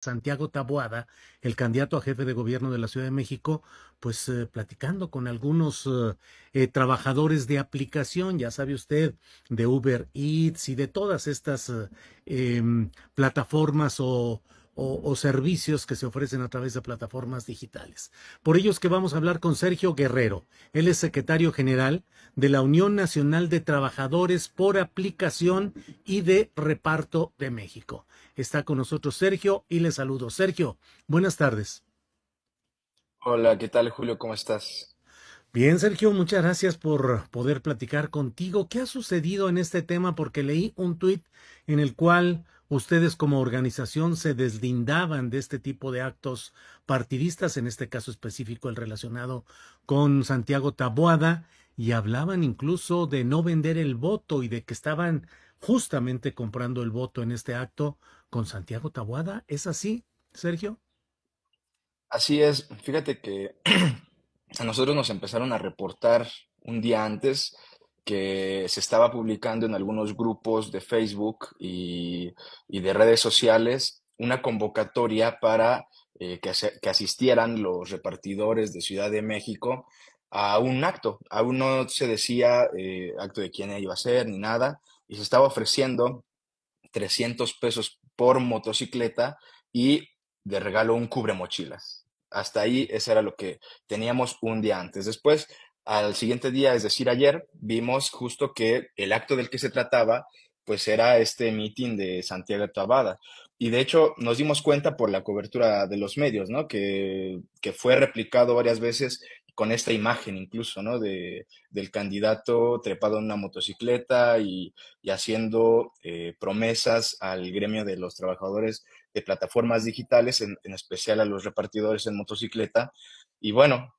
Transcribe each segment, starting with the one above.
Santiago Taboada, el candidato a jefe de gobierno de la Ciudad de México, pues eh, platicando con algunos eh, eh, trabajadores de aplicación, ya sabe usted, de Uber Eats y de todas estas em, plataformas o o, servicios que se ofrecen a través de plataformas digitales. Por ello es que vamos a hablar con Sergio Guerrero. Él es secretario general de la Unión Nacional de Trabajadores por Aplicación y de Reparto de México. Está con nosotros Sergio y le saludo. Sergio, buenas tardes. Hola, ¿qué tal Julio? ¿Cómo estás? Bien, Sergio, muchas gracias por poder platicar contigo. ¿Qué ha sucedido en este tema? Porque leí un tuit en el cual ustedes como organización se deslindaban de este tipo de actos partidistas, en este caso específico el relacionado con Santiago Taboada, y hablaban incluso de no vender el voto y de que estaban justamente comprando el voto en este acto con Santiago Taboada. ¿Es así, Sergio? Así es. Fíjate que a nosotros nos empezaron a reportar un día antes que se estaba publicando en algunos grupos de Facebook y, de redes sociales una convocatoria para eh, que, asistieran los repartidores de Ciudad de México a un acto. Aún no se decía eh, acto de quién iba a ser ni nada, y se estaba ofreciendo 300 pesos por motocicleta y de regalo un cubre mochilas. Hasta ahí, eso era lo que teníamos un día antes. Después al siguiente día, es decir, ayer, vimos justo que el acto del que se trataba, pues era este meeting de Santiago de Tabada. Y de hecho nos dimos cuenta por la cobertura de los medios, ¿no? Que, fue replicado varias veces con esta imagen incluso, ¿no? De, del candidato trepado en una motocicleta y, haciendo eh, promesas al gremio de los trabajadores de plataformas digitales, en, en especial a los repartidores en motocicleta. Y bueno,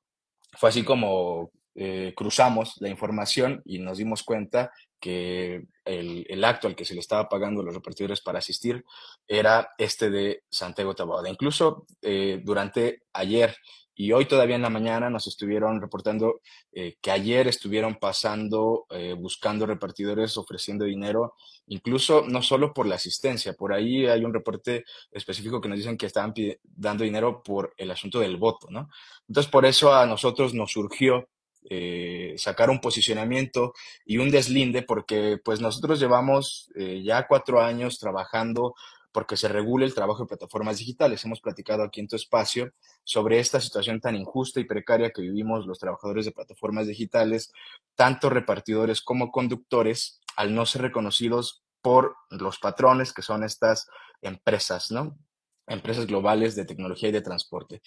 fue así como eh, cruzamos la información y nos dimos cuenta que el, acto al que se le estaba pagando los repartidores para asistir era este de Santiago Taboada. Incluso eh, durante ayer y hoy todavía en la mañana nos estuvieron reportando eh, que ayer estuvieron pasando, buscando repartidores, ofreciendo dinero, incluso no solo por la asistencia, por ahí hay un reporte específico que nos dicen que estaban dando dinero por el asunto del voto, ¿no? Entonces, por eso a nosotros nos surgió eh, sacar un posicionamiento y un deslinde, porque pues nosotros llevamos eh, ya cuatro años trabajando porque se regule el trabajo de plataformas digitales. Hemos platicado aquí en tu espacio sobre esta situación tan injusta y precaria que vivimos los trabajadores de plataformas digitales, tanto repartidores como conductores, al no ser reconocidos por los patrones, que son estas empresas, ¿no? empresas globales de tecnología y de transporte.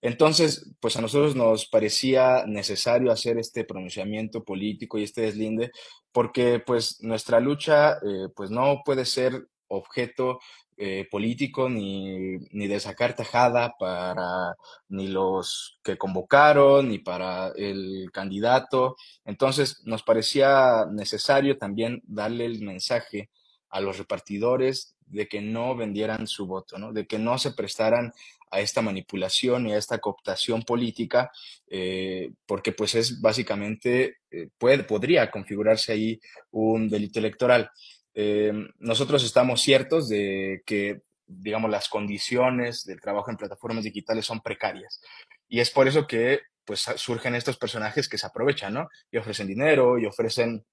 Entonces, pues a nosotros nos parecía necesario hacer este pronunciamiento político y este deslinde, porque pues nuestra lucha eh, pues no puede ser objeto eh, político ni, ni, de sacar tajada para ni los que convocaron ni para el candidato. Entonces nos parecía necesario también darle el mensaje a los repartidores de que no vendieran su voto, de que no se prestaran a esta manipulación y a esta cooptación política, eh, porque pues es básicamente, eh, puede, podría configurarse ahí un delito electoral. Eh, nosotros estamos ciertos de que, digamos, las condiciones del trabajo en plataformas digitales son precarias. Y es por eso que pues surgen estos personajes que se aprovechan, ¿no? Y ofrecen dinero y ofrecen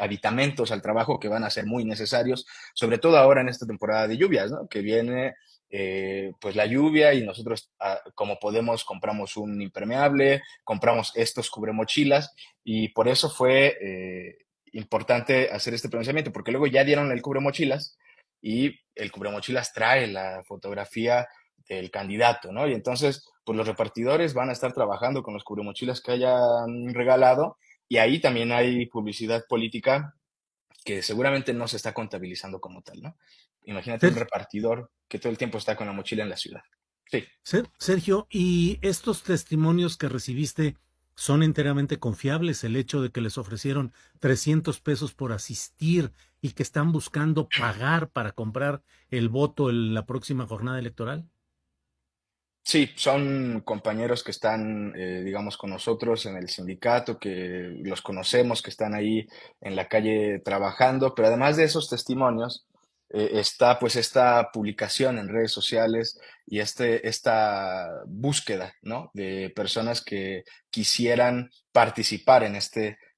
habitamentos eh, eh, al trabajo que van a ser muy necesarios, sobre todo ahora en esta temporada de lluvias, ¿no? Que viene eh, pues la lluvia y nosotros ah, como podemos compramos un impermeable, compramos estos cubremochilas y por eso fue importante hacer este pronunciamiento, porque luego ya dieron el cubremochilas y el cubremochilas trae la fotografía del candidato, ¿no? Y entonces, pues los repartidores van a estar trabajando con los cubremochilas que hayan regalado y ahí también hay publicidad política que seguramente no se está contabilizando como tal, ¿no? Imagínate un repartidor que todo el tiempo está con la mochila en la ciudad. Sí. Sergio, ¿y estos testimonios que recibiste son enteramente confiables? El hecho de que les ofrecieron 300 pesos por asistir y que están buscando pagar para comprar el voto en la próxima jornada electoral. Sí, son compañeros que están, eh, digamos, con nosotros en el sindicato, que los conocemos, que están ahí en la calle trabajando, pero además de esos testimonios, eh, está pues esta publicación en redes sociales y este, esta búsqueda, ¿no? De personas que quisieran participar en este